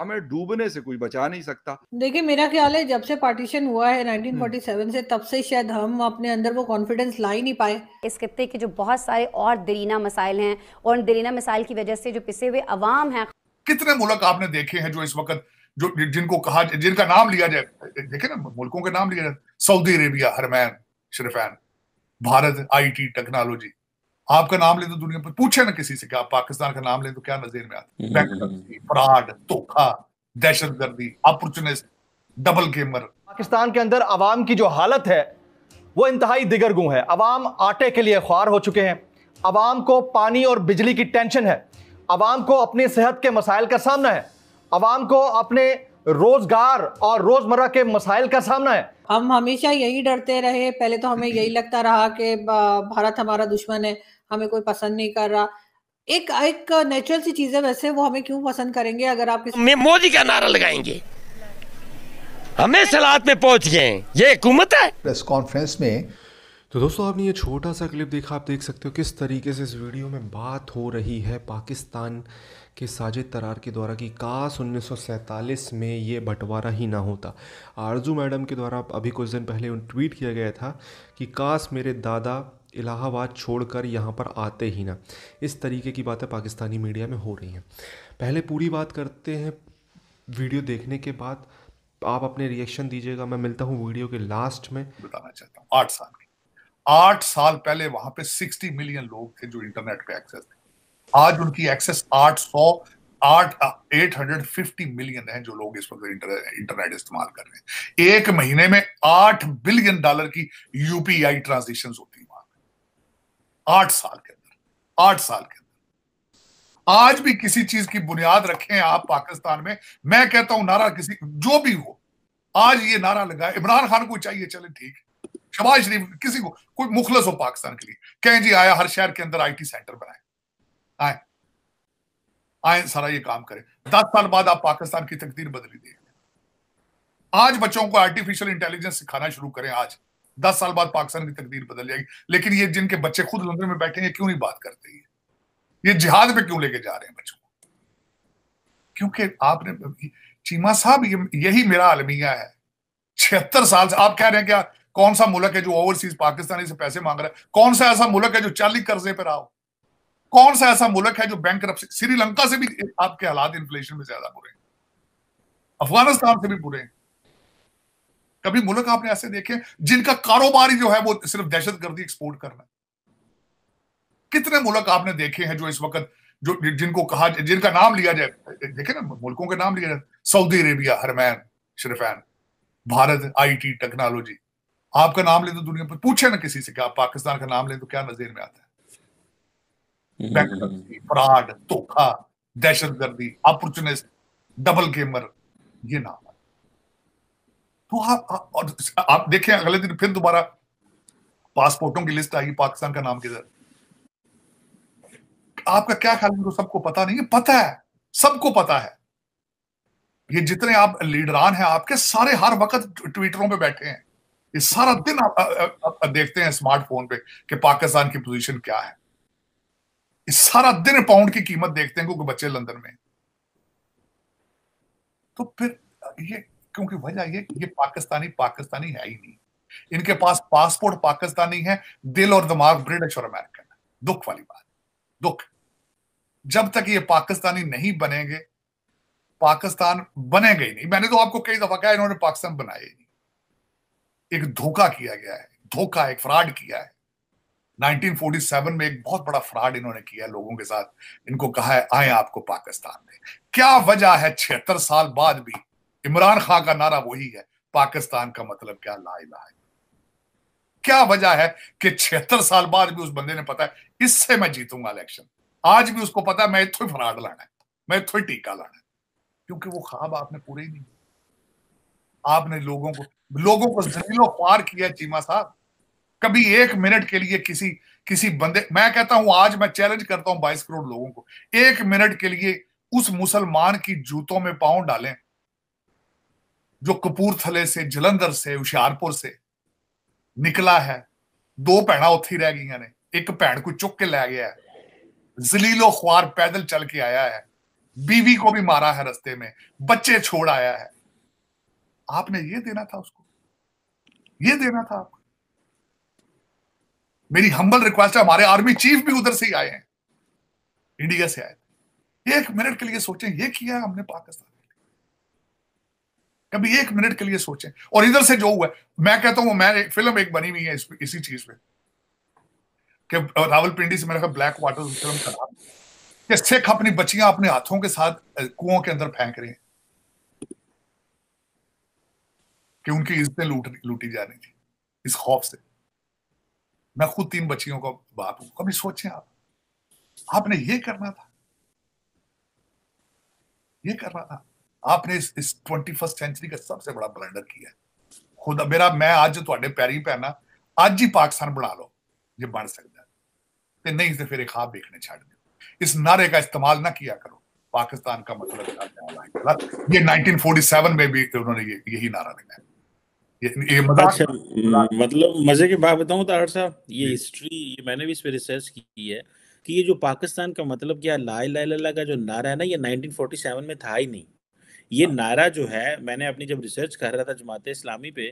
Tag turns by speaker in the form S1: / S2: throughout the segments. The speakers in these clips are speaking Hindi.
S1: हमें डूबने से कोई बचा नहीं सकता
S2: देखिए मेरा ख्याल है जब से पार्टीशन हुआ है 1947 हम्म। से तब से शायद हम अपने अंदर वो कॉन्फिडेंस ला ही नहीं पाए इस खत्ते के जो बहुत सारे और
S1: दरीना मसाइल हैं और दरीना मसाइल की वजह से जो पिसे हुए अवाम है
S3: कितने मुल्क आपने देखे हैं जो इस वक्त जो जिनको कहा जिनका नाम लिया जाए देखे ना मुल्कों के नाम लिया जाए सऊदी अरेबिया हरमैन शरीफैन भारत आईटी टेक्नोलॉजी आपका नाम ले तो दुनिया पर पूछे ना किसी से क्या आप पाकिस्तान का नाम ले तो क्या नजर में आता हम्म, हम्म, हम्म। फ्रॉड धोखा दहशत गर्दी अपॉर्चुनिस्ट डबल गेमर
S1: पाकिस्तान के अंदर आवाम की जो हालत है वो इंतहाई दिगरगू है आवाम आटे के लिए ख्वार हो चुके हैं आवाम को पानी और बिजली की टेंशन है आवाम को अपनी सेहत के मसाइल का सामना है आवाम को अपने रोजगार और रोजमर्रा के मसाइल का सामना है
S2: हम हमेशा यही डरते रहे पहले तो हमें यही लगता रहा कि भारत हमारा दुश्मन है हमें कोई पसंद नहीं कर रहा एक एक नेचुरल सी चीज है वैसे वो हमें क्यों पसंद करेंगे अगर आप किसी मोदी का नारा लगाएंगे हमें सलाद में पहुंच गए
S1: ये हुकूमत है प्रेस कॉन्फ्रेंस में तो दोस्तों आपने ये छोटा सा क्लिप देखा आप देख सकते हो किस तरीके से इस वीडियो में बात हो रही है पाकिस्तान के साजिद तरार के द्वारा कि काश उन्नीस में ये बंटवारा ही ना होता आरजू मैडम के द्वारा अभी कुछ दिन पहले उन ट्वीट किया गया था कि काश मेरे दादा इलाहाबाद छोड़कर यहाँ पर आते ही ना इस तरीके की बातें पाकिस्तानी मीडिया में हो रही हैं पहले पूरी बात करते हैं वीडियो देखने के बाद आप अपने रिएक्शन दीजिएगा मैं मिलता हूँ वीडियो के लास्ट में बताना चाहता
S3: हूँ आठ साल आठ साल पहले वहां पे सिक्सटी मिलियन लोग थे जो इंटरनेट पे एक्सेस थे आज उनकी एक्सेस आठ सौ आठ एट हंड्रेड फिफ्टी मिलियन है जो लोग इस वक्त इंटरनेट इस्तेमाल कर रहे हैं एक महीने में आठ बिलियन डॉलर की यूपीआई ट्रांजेक्शन होती आठ साल के अंदर आठ साल के अंदर आज भी किसी चीज की बुनियाद रखें आप पाकिस्तान में मैं कहता हूं नारा किसी जो भी हो आज ये नारा लगाए इमरान खान को चाहिए चले ठीक शबाज शरीफ किसी को कोई मुखलस हो पाकिस्तान के लिए कहें जी आया हर शहर के अंदर आईटी सेंटर बनाए आए आए सारा ये काम करें दस साल बाद आप पाकिस्तान की तकदीर बदली देंगे आज बच्चों को आर्टिफिशियल इंटेलिजेंस सिखाना शुरू करें आज दस साल बाद पाकिस्तान की तकदीर बदल जाएगी लेकिन ये जिनके बच्चे खुद लंदन में बैठे हैं क्यों नहीं बात करते ये ये जिहाद पे क्यों लेके जा रहे हैं बच्चों को क्योंकि आपने चीमा साहब ये यही मेरा अलमिया है छिहत्तर साल से आप कह रहे हैं क्या कौन सा मुल्क है जो ओवरसीज पाकिस्तानी से पैसे मांग रहा है कौन सा ऐसा मुल्क है जो चालीस कर्जे पर आओ कौन सा ऐसा मुल्क है जो बैंक श्रीलंका से भी आपके हालात इन्फ्लेशन में ज्यादा बुरे हैं अफगानिस्तान से भी बुरे हैं कभी मुल्क आपने ऐसे देखे जिनका कारोबार ही जो है वो सिर्फ दहशत गर्दी एक्सपोर्ट करना कितने मुल्क आपने देखे हैं जो इस वक्त जो जिनको कहा जिनका नाम लिया जाए देखे ना मुल्कों के नाम लिया जाए सऊदी अरेबिया हरमैन शरीफैन भारत आईटी टेक्नोलॉजी आपका नाम ले तो दुनिया पर पूछे ना किसी से क्या पाकिस्तान का नाम ले तो क्या नजर में आता है फ्रॉड हम्म। धोखा दहशत गर्दी अपॉर्चुनिस्ट डबल गेमर ये नाम तो आप और आप देखें अगले दिन फिर दोबारा पासपोर्टों की लिस्ट आएगी पाकिस्तान का नाम किधर आपका क्या ख्याल है तो सबको पता नहीं है पता है सबको पता है ये जितने आप लीडरान हैं आपके सारे हर वक्त ट्विटरों पे बैठे हैं ये सारा दिन आप, आप, आप देखते हैं स्मार्टफोन पे कि पाकिस्तान की पोजीशन क्या है इस सारा दिन पाउंड की कीमत देखते हैं क्योंकि बच्चे लंदन में तो फिर ये क्योंकि वजह यह कि ये पाकिस्तानी पाकिस्तानी है ही नहीं इनके पास पासपोर्ट पाकिस्तानी है दिल और दिमाग ब्रिटिश और अमेरिकन है दुख वाली बात दुख जब तक ये पाकिस्तानी नहीं बनेंगे पाकिस्तान बनेगा ही नहीं मैंने तो आपको कई दफा कहा इन्होंने पाकिस्तान बनाया ही नहीं एक धोखा किया गया है धोखा एक फ्रॉड किया है 1947 में एक बहुत बड़ा फ्रॉड इन्होंने किया लोगों के साथ इनको कहा है आए आपको पाकिस्तान में क्या वजह है छिहत्तर साल बाद भी इमरान खान का नारा वही है पाकिस्तान का मतलब क्या ला लाए क्या वजह है कि छिहत्तर साल बाद भी उस बंदे ने पता है इससे मैं जीतूंगा इलेक्शन आज भी उसको पता है मैं ही फराड लाना है मैं ही टीका लाना है क्योंकि वो ख्वाब आपने पूरे ही नहीं आपने लोगों को लोगों को जमीनों पार किया चीमा साहब कभी एक मिनट के लिए किसी किसी बंदे मैं कहता हूं आज मैं चैलेंज करता हूं बाईस करोड़ लोगों को एक मिनट के लिए उस मुसलमान की जूतों में पांव डालें जो कपूरथले से जलंधर से हुशियारपुर से निकला है दो भैं उ रह गई ने एक भैन को चुक के लै गया है जलीलो खुआर पैदल चल के आया है बीवी को भी मारा है रस्ते में बच्चे छोड़ आया है आपने ये देना था उसको ये देना था आपको मेरी हम्बल रिक्वेस्ट है हमारे आर्मी चीफ भी उधर से ही आए हैं इंडिया से आए एक मिनट के लिए सोचें ये किया हमने पाकिस्तान कभी एक मिनट के लिए सोचें और इधर से जो हुआ मैं कहता हूं मैं एक फिल्म एक बनी हुई है इस, इसी चीज पे कि पिंडी से मेरा ख्याल ब्लैक वाटर फिल्म खराब कि सिख अपनी बच्चियां अपने हाथों के साथ कुओं के अंदर फेंक रहे हैं कि उनकी इज्जतें लूट लूटी जा रही थी इस खौफ से मैं खुद तीन बच्चियों का बाप हूं कभी सोचें आप आपने ये करना था ये करना था आपने इस इस ट्वेंटी फर्स्ट सेंचुरी का सबसे बड़ा ब्लंडर किया है खुदा मेरा मैं ਅੱਜ ਤੁਹਾਡੇ ਪੈਰੀ ਪੈਣਾ ਅੱਜ ही पाकिस्तान बना लो ये ਬਣ सकता ਤੇ नहीं तो फिर एक खाब देखने ਛੱਡ ਦਿਓ इस नारे का इस्तेमाल ना किया करो पाकिस्तान का मतलब ये 1947 में भी उन्होंने ये यही नारा दिखाया ये अच्छा,
S2: मतलब मजे की बात बताऊं तार साहब ये हिस्ट्री ये मैंने भी इस पे रिसर्च की है कि ये जो पाकिस्तान का मतलब क्या ला ला ला का जो नारा है ना ये 1947 में था ही नहीं ये हाँ। नारा जो है मैंने अपनी जब रिसर्च कर रहा था जमात इस्लामी पे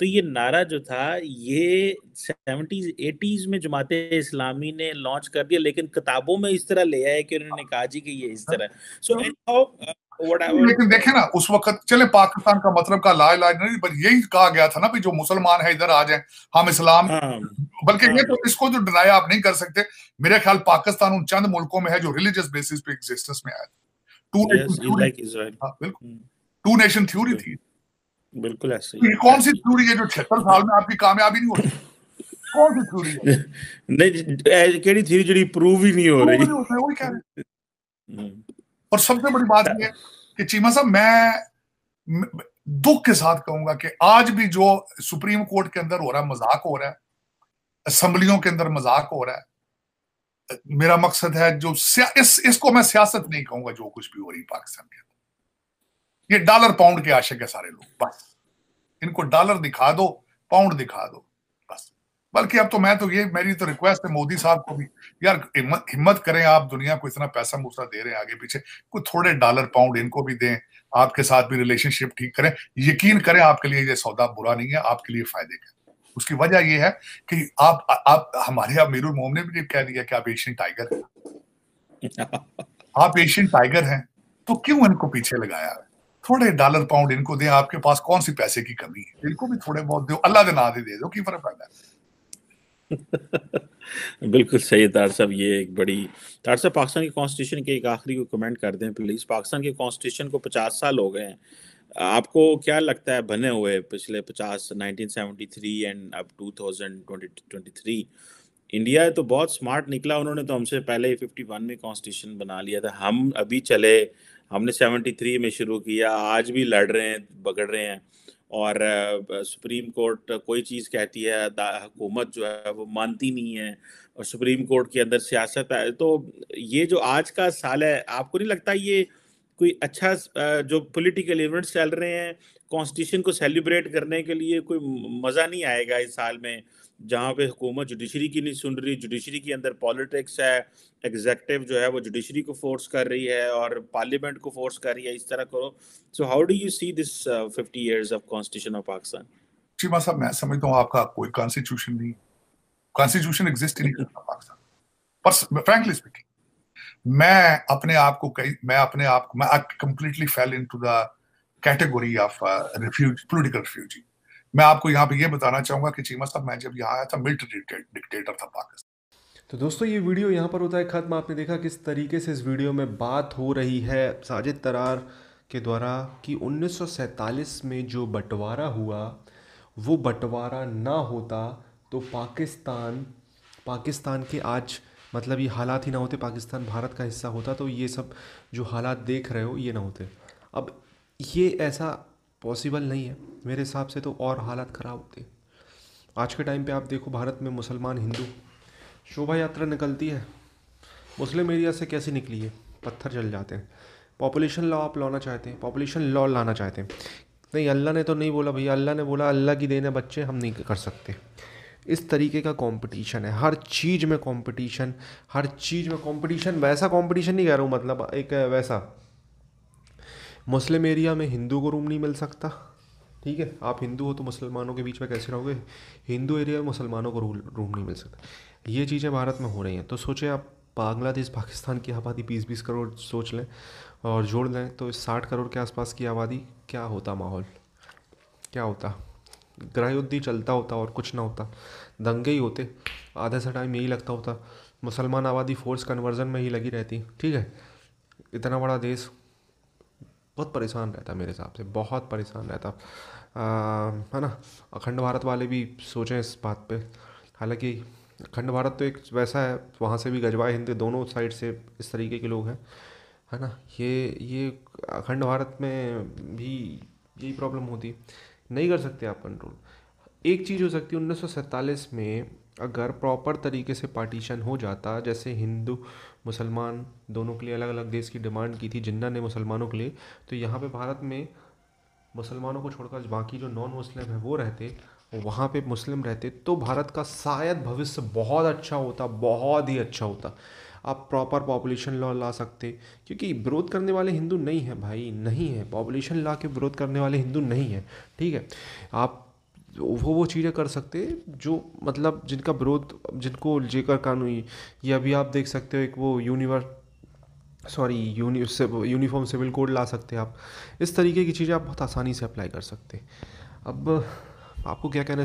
S2: तो ये नारा जो था ये सेवेंटीज एटीज़ में जमात इस्लामी ने लॉन्च कर दिया लेकिन किताबों में इस तरह ले आए कि उन्होंने हाँ। कहा जी कि ये इस हाँ। तरह सो so, तो uh, लेकिन
S3: देखे ना उस वक्त चले पाकिस्तान का मतलब का ला इला नहीं पर यही कहा गया था ना भी जो मुसलमान है इधर आ जाए हम इस्लाम बल्कि ये तो इसको जो तो डिनाई आप नहीं कर सकते मेरे ख्याल पाकिस्तान उन चंद मुल्कों में है जो रिलीजियस बेसिस पे एग्जिस्टेंस में आया था टू टू नेशन थ्योरी थी
S2: बिल्कुल ऐसे ही तो
S3: कौन सी थ्योरी है जो छिहत्तर साल में आपकी कामयाबी नहीं होती कौन सी थ्योरी
S2: नहीं केड़ी थ्योरी hmm. और सबसे बड़ी बात यह कि चीमा साहब
S3: मैं दुख के साथ कहूंगा कि आज भी जो सुप्रीम कोर्ट के अंदर हो रहा है मजाक हो रहा है असम्बलियों के अंदर मजाक हो रहा है मेरा मकसद है जो इस इसको मैं सियासत नहीं कहूंगा जो कुछ भी हो रही पाकिस्तान के ये डॉलर पाउंड के आशक है सारे लोग बस इनको डॉलर दिखा दो पाउंड दिखा दो बस बल्कि अब तो मैं तो ये मेरी तो रिक्वेस्ट है मोदी साहब को भी यार हिम्मत करें आप दुनिया को इतना पैसा मुसा दे रहे हैं आगे पीछे कुछ थोड़े डॉलर पाउंड इनको भी दें आपके साथ भी रिलेशनशिप ठीक करें यकीन करें आपके लिए ये सौदा बुरा नहीं है आपके लिए फायदे का उसकी वजह यह है कि आप आप हमारे यहाँ मेरूर मोम ने भी कह दिया कि आप एशियन टाइगर हैं आप एशियन टाइगर हैं तो क्यों इनको पीछे लगाया है थोड़े डॉलर पाउंड इनको दे आपके पास कौन सी पैसे की कमी है इनको भी थोड़े बहुत दो अल्लाह के ना दे दे दो की फर्क पैदा है
S2: बिल्कुल सही तार साहब ये एक बड़ी तार साहब पाकिस्तान के कॉन्स्टिट्यूशन के एक आखिरी को कमेंट कर दें प्लीज़ पाकिस्तान के कॉन्स्टिट्यूशन को पचास साल हो गए हैं आपको क्या लगता है बने हुए पिछले पचास नाइनटीन एंड अब 2023 इंडिया तो बहुत स्मार्ट निकला उन्होंने तो हमसे पहले ही फिफ्टी वन में कॉन्स्टिट्यूशन बना लिया था हम अभी चले हमने सेवेंटी थ्री में शुरू किया आज भी लड़ रहे हैं बगड़ रहे हैं और सुप्रीम कोर्ट कोई चीज़ कहती है हुकूमत जो है वो मानती नहीं है और सुप्रीम कोर्ट के अंदर सियासत है तो ये जो आज का साल है आपको नहीं लगता ये कोई अच्छा जो पॉलिटिकल इवेंट्स चल रहे हैं कॉन्स्टिट्यूशन को सेलिब्रेट करने के लिए कोई मज़ा नहीं आएगा इस साल में जहाँ पे हुकूमत जुडिशरी की नहीं सुन रही जुडिशरी के अंदर पॉलिटिक्स है एग्जेक्टिव जो है वो जुडिशरी को फोर्स कर रही है और पार्लियामेंट को फोर्स कर रही है इस तरह करो so how do you see this fifty years of constitution of Pakistan
S3: Cheema sahab मैं समझता हूँ आपका कोई कॉन्स्टिट्यूशन नहीं कॉन्स्टिट्यूशन एग्जिस्ट ही नहीं करता पाकिस्तान पर फ्रेंकली स्पीकिंग मैं अपने आप को कई मैं अपने आप को मैं completely fail into the category of refuge political refugee मैं आपको यहाँ पे ये बताना चाहूंगा कि चीमा साहब मैं जब यहाँ आया था मिलिट्री डिक्टेटर था पाकिस्तान
S1: तो दोस्तों ये वीडियो यहाँ पर होता है ख़त्म आपने देखा किस तरीके से इस वीडियो में बात हो रही है साजिद तरार के द्वारा कि 1947 में जो बंटवारा हुआ वो बंटवारा ना होता तो पाकिस्तान पाकिस्तान के आज मतलब ये हालात ही ना होते पाकिस्तान भारत का हिस्सा होता तो ये सब जो हालात देख रहे हो ये ना होते अब ये ऐसा पॉसिबल नहीं है मेरे हिसाब से तो और हालात ख़राब होते आज के टाइम पे आप देखो भारत में मुसलमान हिंदू शोभा यात्रा निकलती है मुस्लिम एरिया से कैसे निकली है पत्थर चल जाते हैं पॉपुलेशन लॉ आप लाना चाहते हैं पॉपुलेशन लॉ लाना चाहते हैं नहीं अल्लाह ने तो नहीं बोला भैया अल्लाह ने बोला अल्लाह की देन है बच्चे हम नहीं कर सकते इस तरीके का कंपटीशन है हर चीज़ में कंपटीशन हर चीज़ में कंपटीशन वैसा कंपटीशन नहीं कह रहा हूँ मतलब एक वैसा मुस्लिम एरिया में हिंदू को रूम नहीं मिल सकता ठीक है आप हिंदू हो तो मुसलमानों के बीच में कैसे रहोगे हिंदू एरिया में मुसलमानों को रूम नहीं मिल सकता ये चीज़ें भारत में हो रही हैं तो सोचें आप बांग्लादेश पाकिस्तान की आबादी बीस बीस करोड़ सोच लें और जोड़ लें तो साठ करोड़ के आसपास की आबादी क्या होता माहौल क्या होता युद्ध ही चलता होता और कुछ ना होता दंगे ही होते आधा सा टाइम यही लगता होता मुसलमान आबादी फोर्स कन्वर्जन में ही लगी रहती ठीक है इतना बड़ा देश बहुत परेशान रहता मेरे हिसाब से बहुत परेशान रहता है ना अखंड भारत वाले भी सोचें इस बात पे हालांकि अखंड भारत तो एक वैसा है वहाँ से भी गजवाए हिंद दोनों साइड से इस तरीके के लोग हैं है ना ये ये अखंड भारत में भी यही प्रॉब्लम होती है नहीं कर सकते आप कंट्रोल एक चीज़ हो सकती है उन्नीस में अगर प्रॉपर तरीके से पार्टीशन हो जाता जैसे हिंदू मुसलमान दोनों के लिए अलग अलग देश की डिमांड की थी जिन्ना ने मुसलमानों के लिए तो यहाँ पे भारत में मुसलमानों को छोड़कर बाकी जो नॉन मुस्लिम हैं वो रहते वहाँ पे मुस्लिम रहते तो भारत का शायद भविष्य बहुत अच्छा होता बहुत ही अच्छा होता आप प्रॉपर पॉपुलेशन लॉ ला सकते क्योंकि विरोध करने वाले हिंदू नहीं हैं भाई नहीं है पॉपुलेशन ला के विरोध करने वाले हिंदू नहीं हैं ठीक है आप वो वो चीज़ें कर सकते जो मतलब जिनका विरोध जिनको जेकर कानून ये अभी आप देख सकते हो एक वो universe sorry uni uniform civil code ला सकते हैं आप इस तरीके की चीज़ें आप बहुत आसानी से अप्लाई कर सकते अब आपको क्या कहना